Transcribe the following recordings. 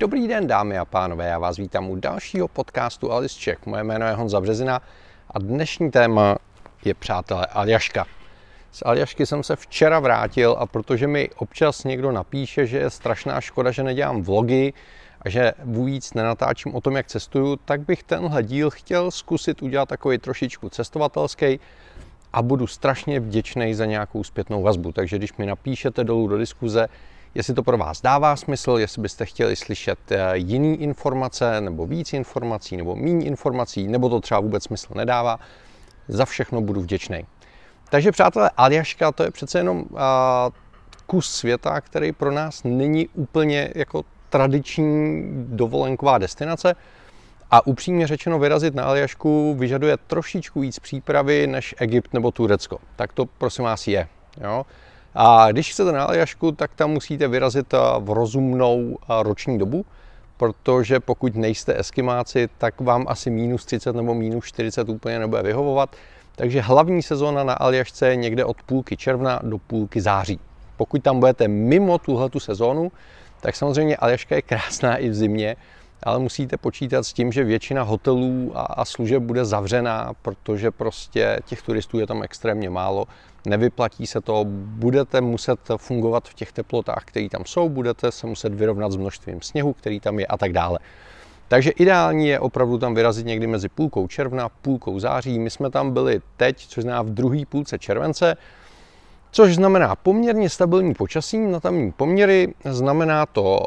Dobrý den, dámy a pánové, já vás vítám u dalšího podcastu Alice Czech. Moje jméno je Honza Březina a dnešní téma je, přátelé, Aljaška. Z Aljašky jsem se včera vrátil a protože mi občas někdo napíše, že je strašná škoda, že nedělám vlogy a že vůbec nenatáčím o tom, jak cestuju, tak bych tenhle díl chtěl zkusit udělat takový trošičku cestovatelský a budu strašně vděčný za nějakou zpětnou vazbu. Takže když mi napíšete dolů do diskuze, jestli to pro vás dává smysl, jestli byste chtěli slyšet eh, jiné informace, nebo víc informací, nebo méně informací, nebo to třeba vůbec smysl nedává. Za všechno budu vděčný. Takže přátelé, Aljaška to je přece jenom eh, kus světa, který pro nás není úplně jako tradiční dovolenková destinace. A upřímně řečeno, vyrazit na Aljašku vyžaduje trošičku víc přípravy než Egypt nebo Turecko. Tak to prosím vás je. Jo? A když chcete na Aljašku, tak tam musíte vyrazit eh, v rozumnou eh, roční dobu, protože pokud nejste eskimáci, tak vám asi minus 30 nebo minus 40 úplně nebude vyhovovat. Takže hlavní sezóna na Aljašce je někde od půlky června do půlky září. Pokud tam budete mimo tuhletu sezónu, tak samozřejmě Aljaška je krásná i v zimě, ale musíte počítat s tím, že většina hotelů a služeb bude zavřená, protože prostě těch turistů je tam extrémně málo, nevyplatí se to, budete muset fungovat v těch teplotách, které tam jsou, budete se muset vyrovnat s množstvím sněhu, který tam je a tak dále. Takže ideální je opravdu tam vyrazit někdy mezi půlkou června, půlkou září. My jsme tam byli teď, což zná v druhé půlce července, což znamená poměrně stabilní počasí na tamní poměry, znamená to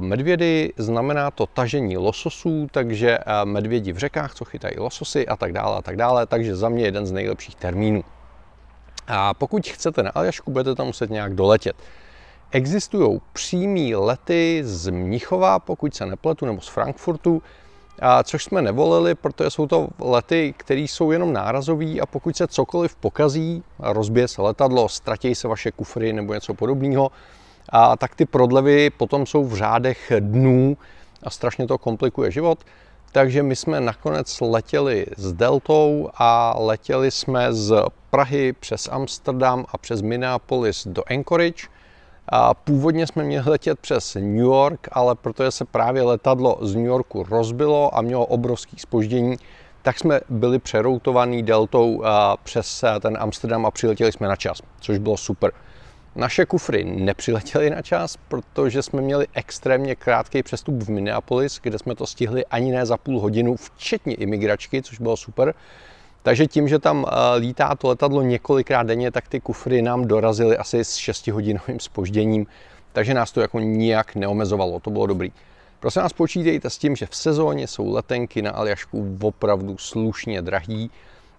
medvědy, znamená to tažení lososů, takže medvědi v řekách, co chytají lososy a tak dále a tak dále, takže za mě jeden z nejlepších termínů. A pokud chcete na Aljašku, budete tam muset nějak doletět. Existují přímý lety z Mnichova, pokud se nepletu, nebo z Frankfurtu, a což jsme nevolili, protože jsou to lety, které jsou jenom nárazové a pokud se cokoliv pokazí, rozbije se letadlo, ztratí se vaše kufry nebo něco podobného, a tak ty prodlevy potom jsou v řádech dnů a strašně to komplikuje život. Takže my jsme nakonec letěli s Deltou a letěli jsme z Prahy přes Amsterdam a přes Minneapolis do Anchorage a původně jsme měli letět přes New York, ale protože se právě letadlo z New Yorku rozbilo a mělo obrovský spoždění, tak jsme byli přeroutovaný deltou přes ten Amsterdam a přiletěli jsme na čas, což bylo super. Naše kufry nepřiletěly na čas, protože jsme měli extrémně krátký přestup v Minneapolis, kde jsme to stihli ani ne za půl hodinu, včetně imigračky, což bylo super. Takže tím, že tam eh, lítá to letadlo několikrát denně, tak ty kufry nám dorazily asi s 6-hodinovým spožděním, takže nás to jako nijak neomezovalo, to bylo dobrý. Prosím vás, počítejte s tím, že v sezóně jsou letenky na Aljašku opravdu slušně drahý.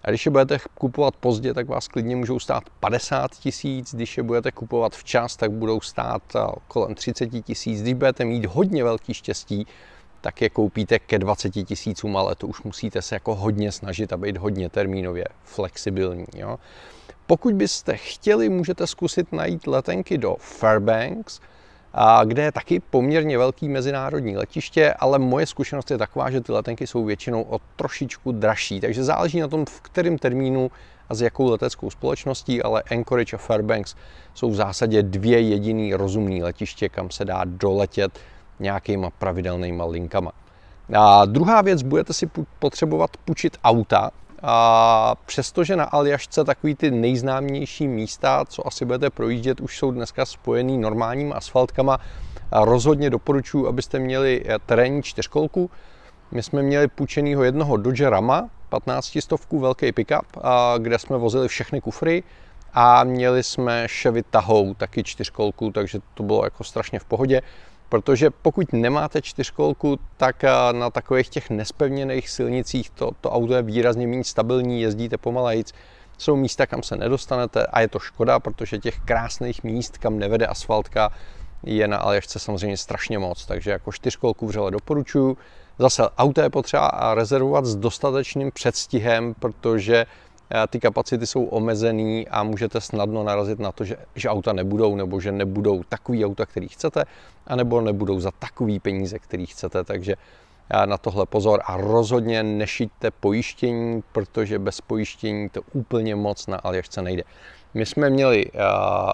A když je budete kupovat pozdě, tak vás klidně můžou stát 50 tisíc, když je budete kupovat včas, tak budou stát eh, kolem 30 tisíc. Když budete mít hodně velký štěstí, tak je koupíte ke 20 tisícům, ale to už musíte se jako hodně snažit a být hodně termínově flexibilní. Jo? Pokud byste chtěli, můžete zkusit najít letenky do Fairbanks, a kde je taky poměrně velký mezinárodní letiště, ale moje zkušenost je taková, že ty letenky jsou většinou o trošičku dražší, takže záleží na tom, v kterém termínu a s jakou leteckou společností, ale Anchorage a Fairbanks jsou v zásadě dvě jediný rozumné letiště, kam se dá doletět nějakýma pravidelnýma linkama. A druhá věc, budete si potřebovat půjčit auta, a přestože na Aljašce takový ty nejznámější místa, co asi budete projíždět, už jsou dneska spojený normálníma asfaltkama, rozhodně doporučuji, abyste měli eh, terénní čtyřkolku. My jsme měli půjčenýho jednoho Dodge Rama, 15 stovku, velký pickup, kde jsme vozili všechny kufry a měli jsme Chevy Tahoe, taky čtyřkolku, takže to bylo jako strašně v pohodě. Protože pokud nemáte čtyřkolku, tak eh, na takových těch nespevněných silnicích to, to auto je výrazně méně stabilní, jezdíte pomalejc, jsou místa, kam se nedostanete a je to škoda, protože těch krásných míst, kam nevede asfaltka, je na Aljašce samozřejmě strašně moc, takže jako čtyřkolku vřele doporučuju. Zase auto je potřeba rezervovat s dostatečným předstihem, protože ty kapacity jsou omezené a můžete snadno narazit na to, že, že auta nebudou, nebo že nebudou takový auta, který chcete, anebo nebudou za takový peníze, který chcete, takže na tohle pozor a rozhodně nešiďte pojištění, protože bez pojištění to úplně moc na Aljašce nejde. My jsme měli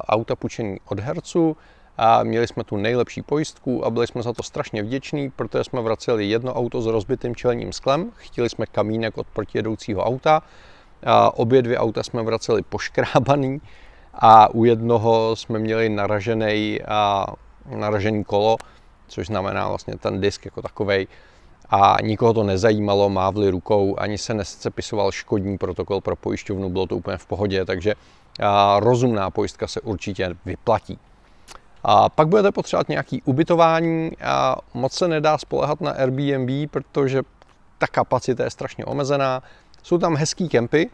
auta půjčený od herců, a měli jsme tu nejlepší pojistku a byli jsme za to strašně vděční, protože jsme vraceli jedno auto s rozbitým čelním sklem, chtěli jsme kamínek od protijedoucího auta Obě dvě auta jsme vraceli poškrábaný a u jednoho jsme měli naražený, naražený kolo, což znamená vlastně ten disk jako takový. A nikoho to nezajímalo, mávli rukou, ani se nescepisoval škodní protokol pro pojišťovnu, bylo to úplně v pohodě, takže rozumná pojistka se určitě vyplatí. A pak budete potřebovat nějaké ubytování. A moc se nedá spolehat na Airbnb, protože ta kapacita je strašně omezená. Jsou tam hezký kempy.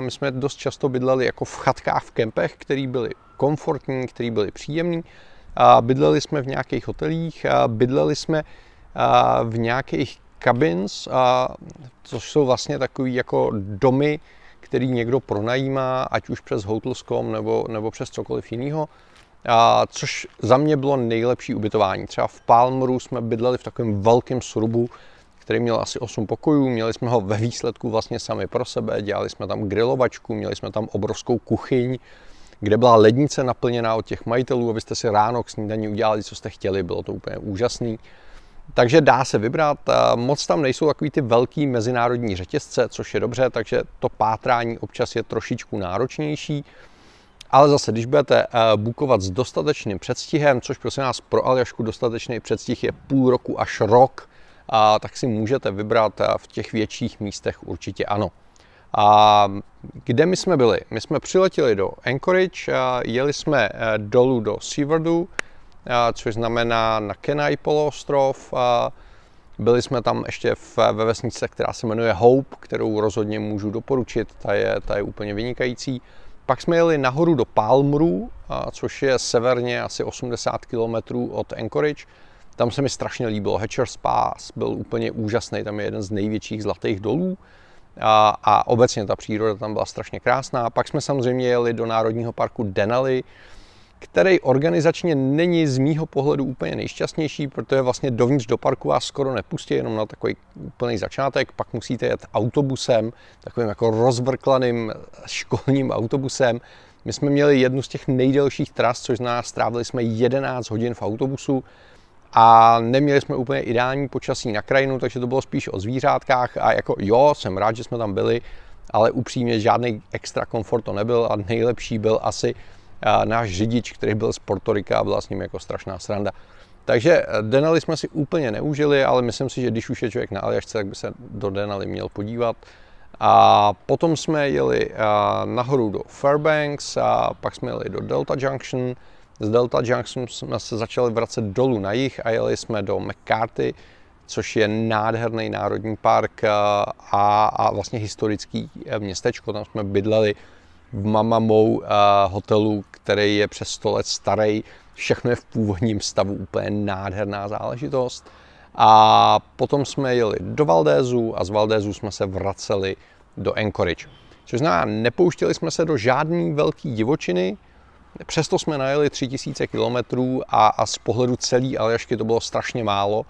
My jsme dost často bydleli jako v chatkách v kempech, které byly komfortní, které byly příjemné. Bydleli jsme v nějakých hotelích, bydleli jsme v nějakých cabins, což jsou vlastně takové jako domy, který někdo pronajímá, ať už přes Hotels.com nebo, nebo přes cokoliv jiného. A, což za mě bylo nejlepší ubytování. Třeba v Palmru jsme bydleli v takovém velkém surubu, který měl asi 8 pokojů, měli jsme ho ve výsledku vlastně sami pro sebe, dělali jsme tam grilovačku, měli jsme tam obrovskou kuchyň, kde byla lednice naplněná od těch majitelů, abyste si ráno k snídaní udělali, co jste chtěli, bylo to úplně úžasný. Takže dá se vybrat, moc tam nejsou takový ty velký mezinárodní řetězce, což je dobře, takže to pátrání občas je trošičku náročnější. Ale zase, když budete eh, bukovat s dostatečným předstihem, což prosím nás pro Aljašku dostatečný předstih je půl roku až rok, a tak si můžete vybrat eh, v těch větších místech určitě ano. A kde my jsme byli? My jsme přiletěli do Anchorage, eh, jeli jsme eh, dolů do Seawardu, což znamená na Kenai poloostrov. Byli jsme tam ještě v, ve vesnice, která se jmenuje Hope, kterou rozhodně můžu doporučit, ta je, ta je úplně vynikající. Pak jsme jeli nahoru do Palmru, což je severně asi 80 km od Anchorage tam se mi strašně líbilo. Hatcher's Pass byl úplně úžasný, tam je jeden z největších zlatých dolů a, a obecně ta příroda tam byla strašně krásná. Pak jsme samozřejmě jeli do Národního parku Denali, který organizačně není z mýho pohledu úplně nejšťastnější, protože vlastně dovnitř do parku vás skoro nepustí, jenom na takový úplný začátek, pak musíte jet autobusem, takovým jako rozvrklaným školním autobusem. My jsme měli jednu z těch nejdelších tras, což z nás strávili jsme 11 hodin v autobusu, a neměli jsme úplně ideální počasí na krajinu, takže to bylo spíš o zvířátkách a jako jo, jsem rád, že jsme tam byli, ale upřímně žádný extra komfort to nebyl a nejlepší byl asi náš řidič, který byl z Portorika a byla s ním jako strašná sranda. Takže e, Denali jsme si úplně neužili, ale myslím si, že když už je člověk na Aljašce, tak by se do Denali měl podívat. A potom jsme jeli nahoru do Fairbanks a pak jsme jeli do Delta Junction, z Delta Junction jsme se začali vracet dolů na jich a jeli jsme do McCarthy, což je nádherný národní park eh, a, a vlastně historický eh, městečko. Tam jsme bydleli v Mamamou eh, hotelu, který je přes 100 let starý. Všechno je v původním stavu, úplně nádherná záležitost. A potom jsme jeli do Valdézu a z Valdézu jsme se vraceli do Anchorage. Což znamená, nepouštěli jsme se do žádné velké divočiny, Přesto jsme najeli 3000 km a, a z pohledu celé Aljašky to bylo strašně málo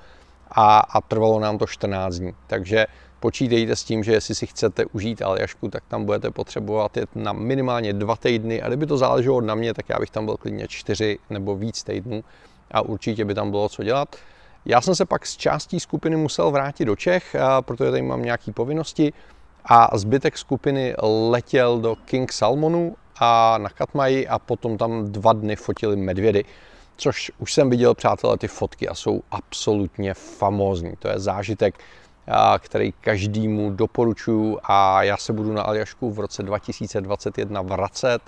a, a trvalo nám to 14 dní. Takže počítejte s tím, že jestli si chcete užít Aljašku, tak tam budete potřebovat jet na minimálně 2 týdny a kdyby to záleželo na mě, tak já bych tam byl klidně 4 nebo víc týdnů a určitě by tam bylo co dělat. Já jsem se pak s částí skupiny musel vrátit do Čech, protože tady mám nějaké povinnosti a zbytek skupiny letěl do King Salmonu a na Katmaji a potom tam dva dny fotili medvědy. Což už jsem viděl, přátelé, ty fotky a jsou absolutně famózní. To je zážitek, který každému doporučuju a já se budu na Aljašku v roce 2021 vracet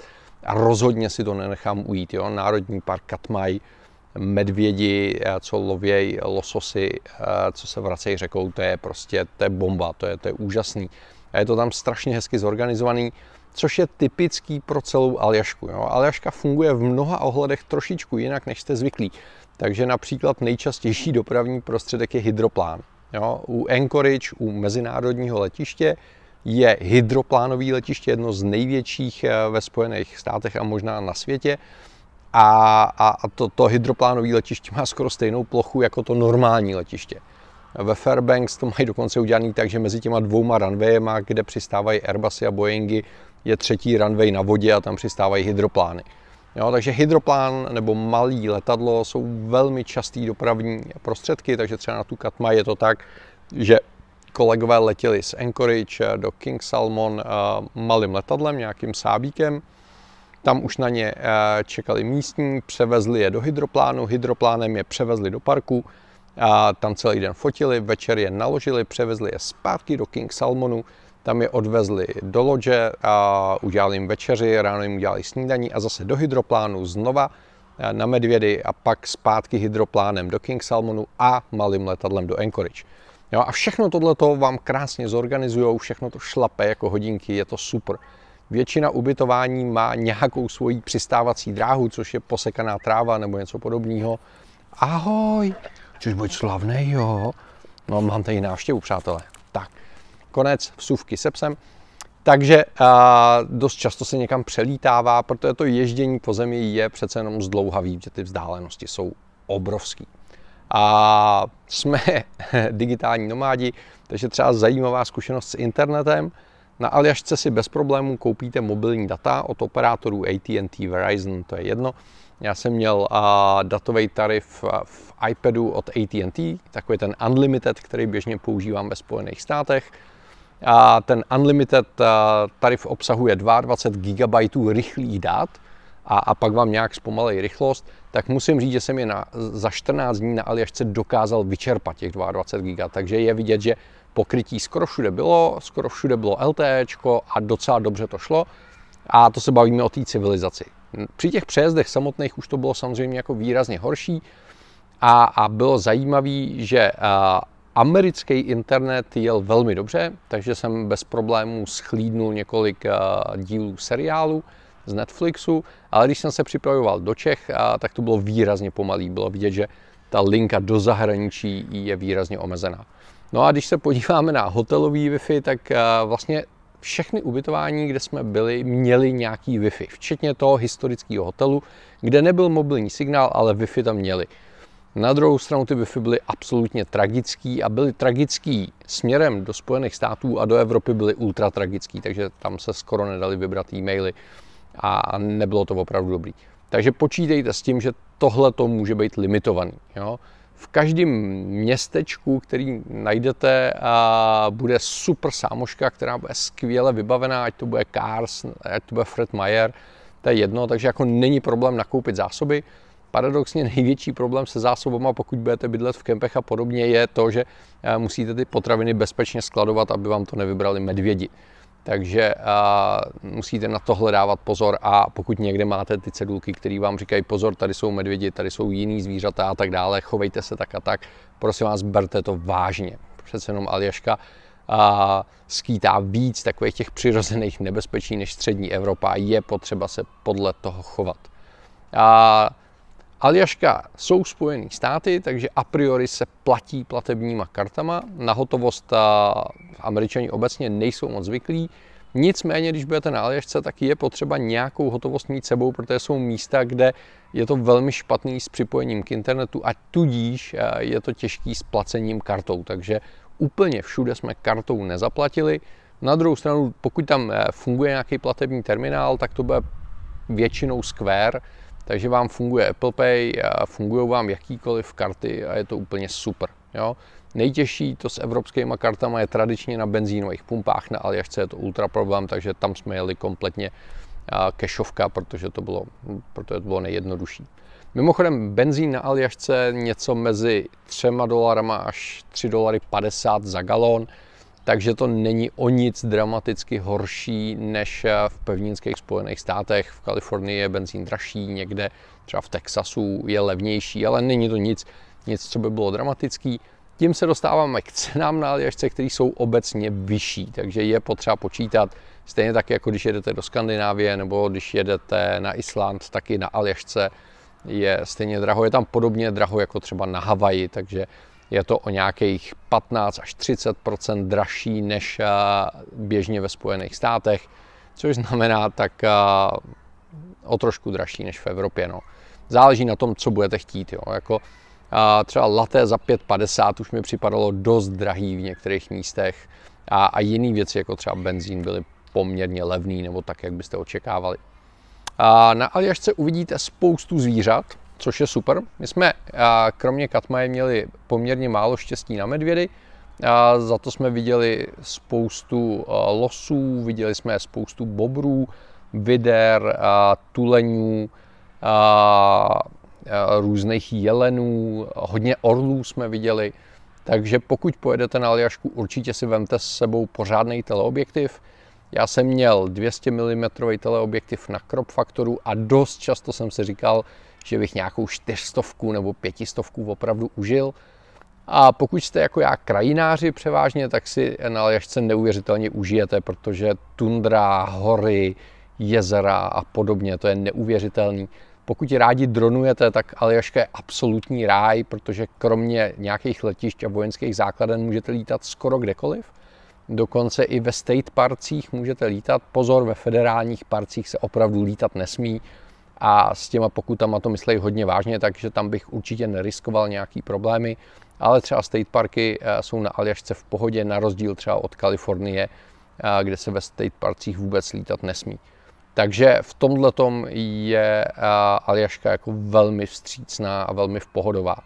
a rozhodně si to nenechám ujít. Jo? Národní park Katmaj, medvědi, co lovějí lososy, co se vracejí řekou, to je prostě, to je bomba, to je, to je úžasný. A je to tam strašně hezky zorganizovaný což je typický pro celou Aljašku. Jo. Aljaška funguje v mnoha ohledech trošičku jinak, než jste zvyklí. Takže například nejčastější dopravní prostředek je hydroplán. Jo. U Anchorage, u mezinárodního letiště, je hydroplánové letiště jedno z největších eh, ve Spojených státech a možná na světě. A, a, a to, to hydroplánové letiště má skoro stejnou plochu jako to normální letiště. Ve Fairbanks to mají dokonce udělané tak, že mezi těma dvouma runwayema, kde přistávají Airbusy a Boeingy, je třetí runway na vodě a tam přistávají hydroplány. Jo, takže hydroplán nebo malý letadlo jsou velmi častý dopravní prostředky, takže třeba na tu Katma je to tak, že kolegové letěli z Anchorage do King Salmon eh, malým letadlem, nějakým sábíkem. Tam už na ně eh, čekali místní, převezli je do hydroplánu, hydroplánem je převezli do parku, a tam celý den fotili, večer je naložili, převezli je zpátky do King Salmonu, tam je odvezli do lodže a udělali jim večeři, ráno jim udělali snídaní a zase do hydroplánu znova eh, na Medvědy a pak zpátky hydroplánem do King Salmonu a malým letadlem do Anchorage. Jo, a všechno tohleto vám krásně zorganizujou, všechno to šlape jako hodinky, je to super. Většina ubytování má nějakou svoji přistávací dráhu, což je posekaná tráva nebo něco podobného. Ahoj! Což buď slavný, jo? No, mám tady návštěvu, přátelé. Tak konec vsuvky se psem. Takže a, dost často se někam přelítává, protože to ježdění po zemi je přece jenom zdlouhavý, protože ty vzdálenosti jsou obrovský. A jsme digitální nomádi, takže třeba zajímavá zkušenost s internetem. Na Aljašce si bez problémů koupíte mobilní data od operátorů AT&T, Verizon, to je jedno. Já jsem měl datový tarif v iPadu od AT&T, takový ten Unlimited, který běžně používám ve Spojených státech a ten Unlimited eh, tarif obsahuje 22 GB rychlých dat a, a pak vám nějak zpomalej rychlost, tak musím říct, že jsem je na, za 14 dní na Aliašce dokázal vyčerpat těch 22 GB, takže je vidět, že pokrytí skoro všude bylo, skoro všude bylo LTE a docela dobře to šlo a to se bavíme o té civilizaci. Při těch přejezdech samotných už to bylo samozřejmě jako výrazně horší a, a bylo zajímavé, že eh, Americký internet jel velmi dobře, takže jsem bez problémů schlídnul několik eh, dílů seriálu z Netflixu, ale když jsem se připravoval do Čech, eh, tak to bylo výrazně pomalý. Bylo vidět, že ta linka do zahraničí je výrazně omezená. No a když se podíváme na hotelový Wi-Fi, tak eh, vlastně všechny ubytování, kde jsme byli, měli nějaký Wi-Fi, včetně toho historického hotelu, kde nebyl mobilní signál, ale Wi-Fi tam měli. Na druhou stranu ty Wi-Fi byly absolutně tragický a byly tragický směrem do Spojených států a do Evropy byly ultra tragický, takže tam se skoro nedali vybrat e-maily a nebylo to opravdu dobrý. Takže počítejte s tím, že tohle to může být limitovaný. Jo? V každém městečku, který najdete, bude super sámoška, která bude skvěle vybavená, ať to bude Cars, ať to bude Fred Mayer, to je jedno, takže jako není problém nakoupit zásoby. Paradoxně největší problém se zásobama, pokud budete bydlet v kempech a podobně, je to, že eh, musíte ty potraviny bezpečně skladovat, aby vám to nevybrali medvědi. Takže a, eh, musíte na tohle dávat pozor a pokud někde máte ty cedulky, které vám říkají pozor, tady jsou medvědi, tady jsou jiný zvířata a tak dále, chovejte se tak a tak, prosím vás, berte to vážně. Přece jenom Aljaška a, eh, skýtá víc takových těch přirozených nebezpečí než střední Evropa a je potřeba se podle toho chovat. A Aljaška jsou spojený státy, takže a priori se platí platebníma kartama. Na hotovost američani obecně nejsou moc zvyklí. Nicméně, když budete na Aljašce, tak je potřeba nějakou hotovost mít sebou, protože jsou místa, kde je to velmi špatný s připojením k internetu a tudíž je to těžký s placením kartou. Takže úplně všude jsme kartou nezaplatili. Na druhou stranu, pokud tam e, funguje nějaký platební terminál, tak to bude většinou Square, takže vám funguje Apple Pay, fungují vám jakýkoliv karty a je to úplně super. Jo? Nejtěžší to s evropskými kartama je tradičně na benzínových pumpách, na Aljašce je to ultra problém, takže tam jsme jeli kompletně kešovka, protože to bylo, protože to bylo nejjednodušší. Mimochodem benzín na Aljašce něco mezi 3 dolarama až 3,50 dolary za galon takže to není o nic dramaticky horší než eh, v pevninských Spojených státech. V Kalifornii je benzín dražší, někde třeba v Texasu je levnější, ale není to nic, nic co by bylo dramatický. Tím se dostáváme k cenám na Aljašce, které jsou obecně vyšší, takže je potřeba počítat stejně tak, jako když jedete do Skandinávie nebo když jedete na Island, tak i na Aljašce je stejně draho. Je tam podobně draho jako třeba na Havaji, takže je to o nějakých 15 až 30 dražší než eh, běžně ve Spojených státech, což znamená tak eh, o trošku dražší než v Evropě. No. Záleží na tom, co budete chtít. Jo. Jako, a eh, třeba laté za 5,50 už mi připadalo dost drahý v některých místech a, a jiné věci, jako třeba benzín, byly poměrně levný nebo tak, jak byste očekávali. A na Aljašce uvidíte spoustu zvířat, což je super. My jsme kromě Katmaje měli poměrně málo štěstí na medvědy, a za to jsme viděli spoustu losů, viděli jsme spoustu bobrů, vider, tuleňů, a různých jelenů, hodně orlů jsme viděli. Takže pokud pojedete na Aljašku, určitě si vemte s sebou pořádný teleobjektiv. Já jsem měl 200 mm teleobjektiv na crop faktoru a dost často jsem si říkal, že bych nějakou čtyřstovku nebo pětistovku opravdu užil. A pokud jste jako já krajináři převážně, tak si na Aljašce neuvěřitelně užijete, protože tundra, hory, jezera a podobně, to je neuvěřitelný. Pokud rádi dronujete, tak Aljaška je absolutní ráj, protože kromě nějakých letišť a vojenských základen můžete lítat skoro kdekoliv. Dokonce i ve state parcích můžete lítat. Pozor, ve federálních parcích se opravdu lítat nesmí, a s těma pokutama to myslejí hodně vážně, takže tam bych určitě neriskoval nějaký problémy, ale třeba state parky eh, jsou na Aljašce v pohodě, na rozdíl třeba od Kalifornie, eh, kde se ve state parcích vůbec lítat nesmí. Takže v tomhle tom je eh, Aljaška jako velmi vstřícná a velmi v pohodová.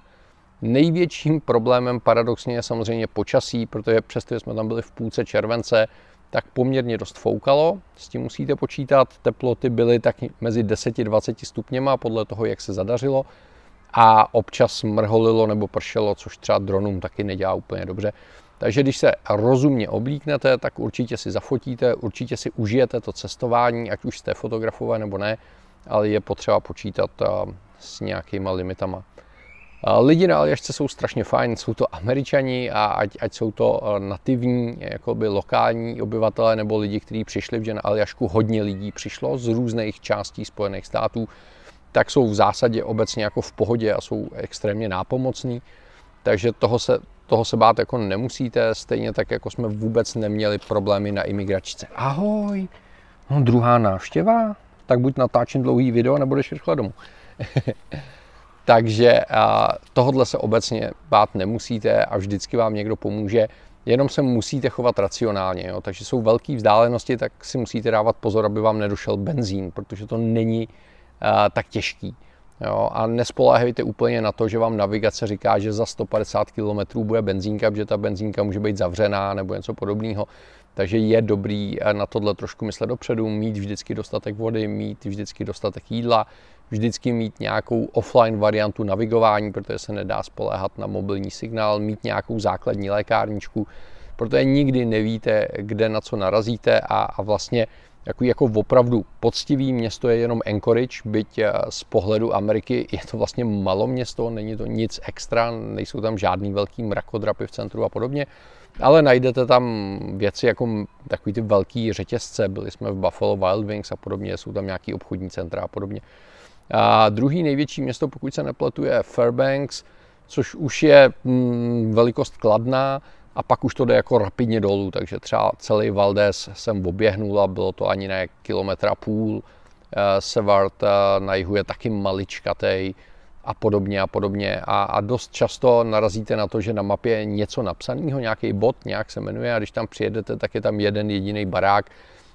Největším problémem paradoxně je samozřejmě počasí, protože přesto jsme tam byli v půlce července, tak poměrně dost foukalo. S tím musíte počítat. Teploty byly tak mezi 10-20 stupněma podle toho, jak se zadařilo. A občas mrholilo nebo pršelo, což třeba dronům taky nedělá úplně dobře. Takže když se rozumně oblíknete, tak určitě si zafotíte, určitě si užijete to cestování, ať už jste fotografové nebo ne, ale je potřeba počítat eh, s nějakýma limitama. Lidi na Aljašce jsou strašně fajn, jsou to američani a ať, ať jsou to eh, nativní, jakoby lokální obyvatelé nebo lidi, kteří přišli, že na Aljašku hodně lidí přišlo z různých částí Spojených států, tak jsou v zásadě obecně jako v pohodě a jsou extrémně nápomocní. Takže toho se, toho se bát jako nemusíte, stejně tak jako jsme vůbec neměli problémy na imigračce. Ahoj, no druhá návštěva, tak buď natáčím dlouhý video, nebo jdeš rychle domů. Takže tohodle se obecně bát nemusíte a vždycky vám někdo pomůže, jenom se musíte chovat racionálně. Jo? Takže jsou velké vzdálenosti, tak si musíte dávat pozor, aby vám nedošel benzín, protože to není uh, tak těžký. Jo? A nespoléhejte úplně na to, že vám navigace říká, že za 150 km bude benzínka, protože ta benzínka může být zavřená nebo něco podobného. Takže je dobrý na tohle trošku myslet dopředu, mít vždycky dostatek vody, mít vždycky dostatek jídla, vždycky mít nějakou offline variantu navigování, protože se nedá spoléhat na mobilní signál, mít nějakou základní lékárničku, protože nikdy nevíte, kde na co narazíte a, a vlastně jako, jako opravdu poctivý město je jenom Anchorage, byť eh, z pohledu Ameriky je to vlastně malo město, není to nic extra, nejsou tam žádný velký mrakodrapy v centru a podobně, ale najdete tam věci jako takový ty velký řetězce, byli jsme v Buffalo Wild Wings a podobně, jsou tam nějaký obchodní centra a podobně. A druhý největší město, pokud se nepletu, je Fairbanks, což už je mm, velikost kladná a pak už to jde jako rapidně dolů, takže třeba celý Valdez jsem oběhnul a bylo to ani ne kilometra půl. Eh, Sevart eh, na jihu je taky maličkatej a podobně a podobně. A, a dost často narazíte na to, že na mapě je něco napsaného, nějaký bod, nějak se jmenuje a když tam přijedete, tak je tam jeden jediný barák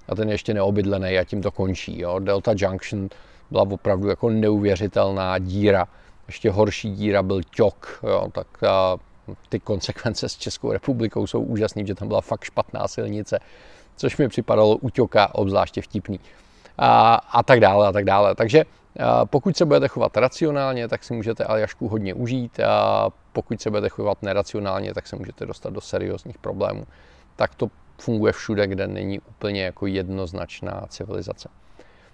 a ten je ještě neobydlený a tím to končí. Jo? Delta Junction, byla opravdu jako neuvěřitelná díra. Ještě horší díra byl ťok, jo, tak a, ty konsekvence s Českou republikou jsou úžasné, že tam byla fakt špatná silnice, což mi připadalo u ťoka obzvláště vtipný. A, a tak dále, a tak dále. Takže a pokud se budete chovat racionálně, tak si můžete Aljašku hodně užít a pokud se budete chovat neracionálně, tak se můžete dostat do seriózních problémů. Tak to funguje všude, kde není úplně jako jednoznačná civilizace.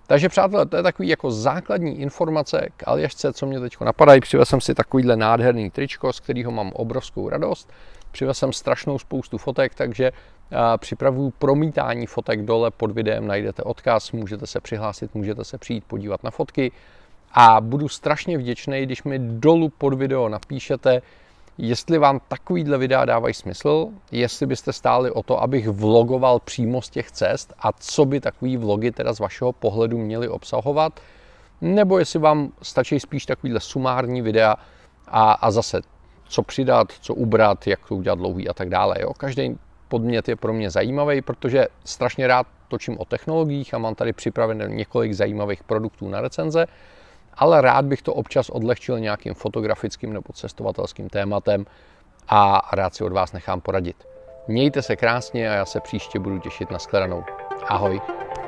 Takže přátelé, to je takový jako základní informace k Aljašce, co mě teď napadají. Přivez jsem si takovýhle nádherný tričko, z kterého mám obrovskou radost. Přivez jsem strašnou spoustu fotek, takže připravuju promítání fotek dole pod videem, najdete odkaz, můžete se přihlásit, můžete se přijít podívat na fotky. A budu strašně vděčný, když mi dolů pod video napíšete, jestli vám takovýhle videa dávají smysl, jestli byste stáli o to, abych vlogoval přímo z těch cest a co by takový vlogy teda z vašeho pohledu měly obsahovat, nebo jestli vám stačí spíš takovýhle sumární videa a, a zase co přidat, co ubrat, jak to udělat dlouhý a tak dále. Jo? Každý podmět je pro mě zajímavý, protože strašně rád točím o technologiích a mám tady připravené několik zajímavých produktů na recenze ale rád bych to občas odlehčil nějakým fotografickým nebo cestovatelským tématem a rád si od vás nechám poradit. Mějte se krásně a já se příště budu těšit na shledanou. Ahoj!